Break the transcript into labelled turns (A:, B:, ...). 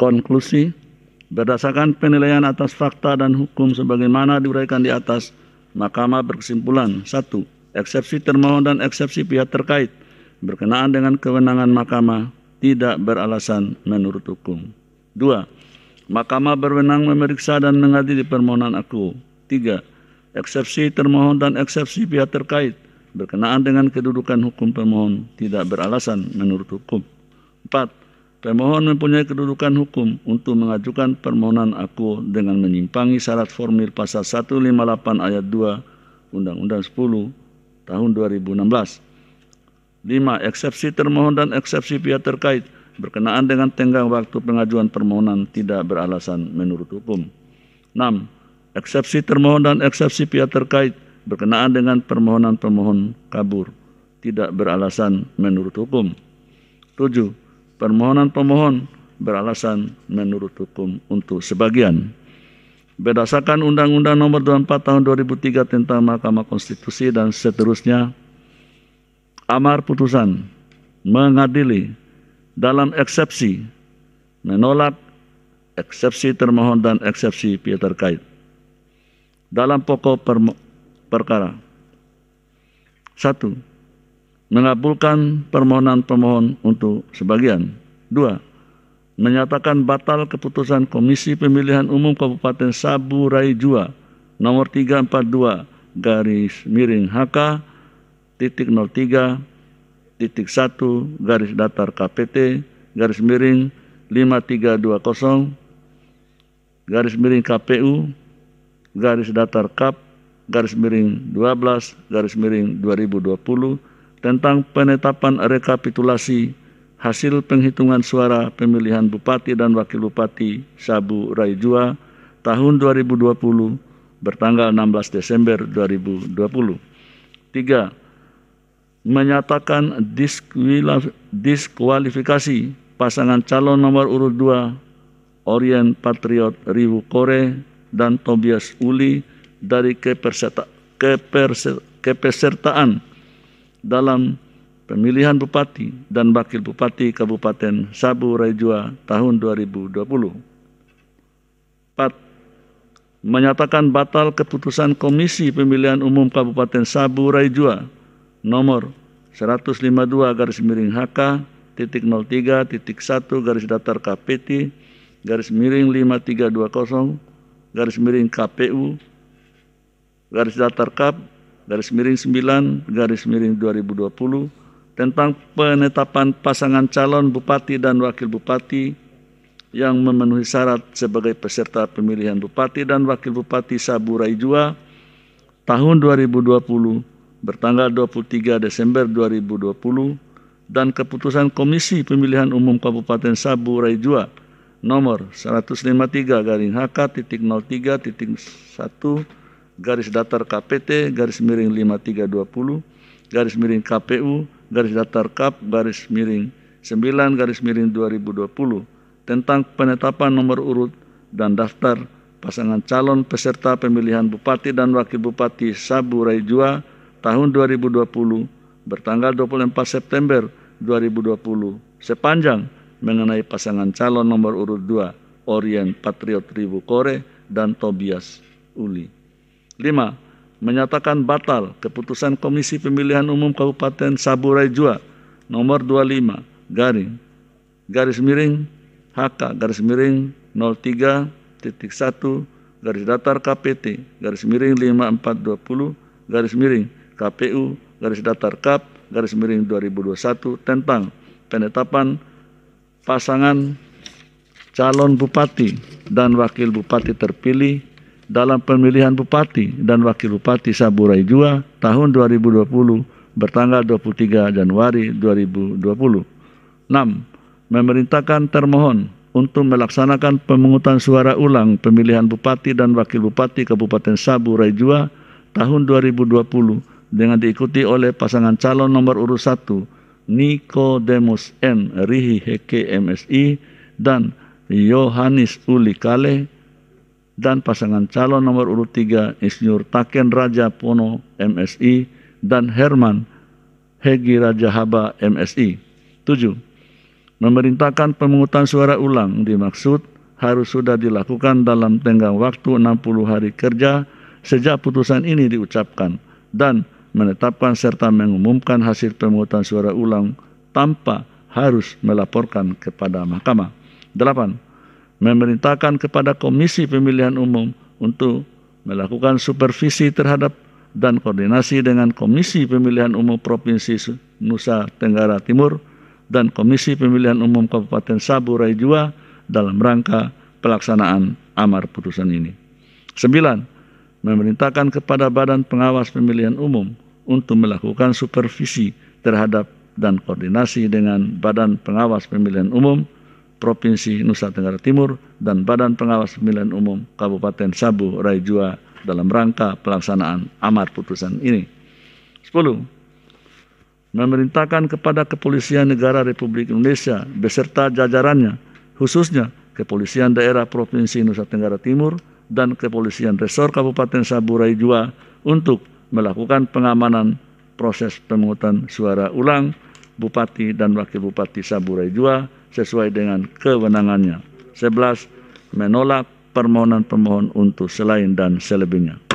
A: Konklusi berdasarkan penilaian atas fakta dan hukum sebagaimana diuraikan di atas, Mahkamah berkesimpulan satu, eksepsi termohon dan eksepsi pihak terkait berkenaan dengan kewenangan Mahkamah tidak beralasan menurut hukum. Dua, Mahkamah berwenang memeriksa dan mengadili permohonan aku. Tiga, eksepsi termohon dan eksepsi pihak terkait berkenaan dengan kedudukan hukum pemohon tidak beralasan menurut hukum. Empat, Pemohon mempunyai kedudukan hukum untuk mengajukan permohonan aku dengan menyimpangi syarat formil pasal 158 ayat 2 Undang-Undang 10 tahun 2016. 5. Eksepsi termohon dan eksepsi pihak terkait berkenaan dengan tenggang waktu pengajuan permohonan tidak beralasan menurut hukum. 6. Eksepsi termohon dan eksepsi pihak terkait berkenaan dengan permohonan pemohon kabur tidak beralasan menurut hukum. 7 permohonan pemohon beralasan menurut hukum untuk sebagian. Berdasarkan Undang-Undang Nomor 24 Tahun 2003 tentang Mahkamah Konstitusi dan seterusnya, amar putusan mengadili dalam eksepsi menolak eksepsi termohon dan eksepsi pihak terkait dalam pokok perkara. Satu, mengabulkan permohonan pemohon untuk sebagian. Dua, menyatakan batal keputusan Komisi Pemilihan Umum Kabupaten Sabu Rai Jua nomor 342 garis miring HK titik 03 titik 1 garis datar KPT garis miring 5320 garis miring KPU garis datar KAP garis miring 12 garis miring 2020 tentang penetapan rekapitulasi hasil penghitungan suara pemilihan bupati dan wakil bupati Sabu Rai Jua tahun 2020 bertanggal 16 Desember 2020. 3. Menyatakan diskualifikasi pasangan calon nomor urut 2 Orient Patriot Riwu Kore dan Tobias Uli dari keperserta, kepesertaan dalam pemilihan bupati dan wakil bupati Kabupaten Sabu Raijua tahun 2020. 4. Menyatakan batal keputusan Komisi Pemilihan Umum Kabupaten Sabu Raijua nomor 152 garis miring HK titik 03 titik 1 garis datar KPT garis miring 5320 garis miring KPU garis datar KAP garis miring 9 garis miring 2020 tentang penetapan pasangan calon bupati dan wakil bupati yang memenuhi syarat sebagai peserta pemilihan bupati dan wakil bupati Saburai Jua tahun 2020 bertanggal 23 Desember 2020 dan keputusan Komisi Pemilihan Umum Kabupaten Sabu Raijua nomor 153 garing HK titik 03 titik 1 garis datar KPT garis miring 5320 garis miring KPU garis datar KAP garis miring 9 garis miring 2020 tentang penetapan nomor urut dan daftar pasangan calon peserta pemilihan bupati dan wakil bupati Sabu Raijua tahun 2020 bertanggal 24 September 2020 sepanjang mengenai pasangan calon nomor urut 2 Orient Patriot Ribu Kore dan Tobias Uli. 5. Menyatakan batal keputusan Komisi Pemilihan Umum Kabupaten Saburai Jua nomor 25 garing garis miring HK garis miring 03 titik 1 garis datar KPT garis miring 5420 garis miring KPU garis datar KAP garis miring 2021 tentang penetapan pasangan calon bupati dan wakil bupati terpilih dalam pemilihan bupati dan wakil bupati Saburai Jua tahun 2020 bertanggal 23 Januari 2020. 6. Memerintahkan termohon untuk melaksanakan pemungutan suara ulang pemilihan bupati dan wakil bupati Kabupaten Sabu Raijua tahun 2020 dengan diikuti oleh pasangan calon nomor urut 1 Nikodemus N. Rihi Heke MSI dan Yohanis Uli Kale dan pasangan calon nomor urut tiga Insinyur Taken Raja Pono MSI dan Herman Hegi Raja Haba MSI. 7. Memerintahkan pemungutan suara ulang dimaksud harus sudah dilakukan dalam tenggang waktu 60 hari kerja sejak putusan ini diucapkan dan menetapkan serta mengumumkan hasil pemungutan suara ulang tanpa harus melaporkan kepada mahkamah. 8 memerintahkan kepada Komisi Pemilihan Umum untuk melakukan supervisi terhadap dan koordinasi dengan Komisi Pemilihan Umum Provinsi Nusa Tenggara Timur dan Komisi Pemilihan Umum Kabupaten Sabu Raijua dalam rangka pelaksanaan amar putusan ini. 9. Memerintahkan kepada Badan Pengawas Pemilihan Umum untuk melakukan supervisi terhadap dan koordinasi dengan Badan Pengawas Pemilihan Umum Provinsi Nusa Tenggara Timur dan Badan Pengawas Pemilihan Umum Kabupaten Sabu Raijua dalam rangka pelaksanaan amar putusan ini. 10 memerintahkan kepada Kepolisian Negara Republik Indonesia beserta jajarannya, khususnya Kepolisian Daerah Provinsi Nusa Tenggara Timur dan Kepolisian Resor Kabupaten Sabu Raijua untuk melakukan pengamanan proses pemungutan suara ulang Bupati dan Wakil Bupati Saburai jua sesuai dengan kewenangannya. 11. Menolak permohonan pemohon untuk selain dan selebihnya.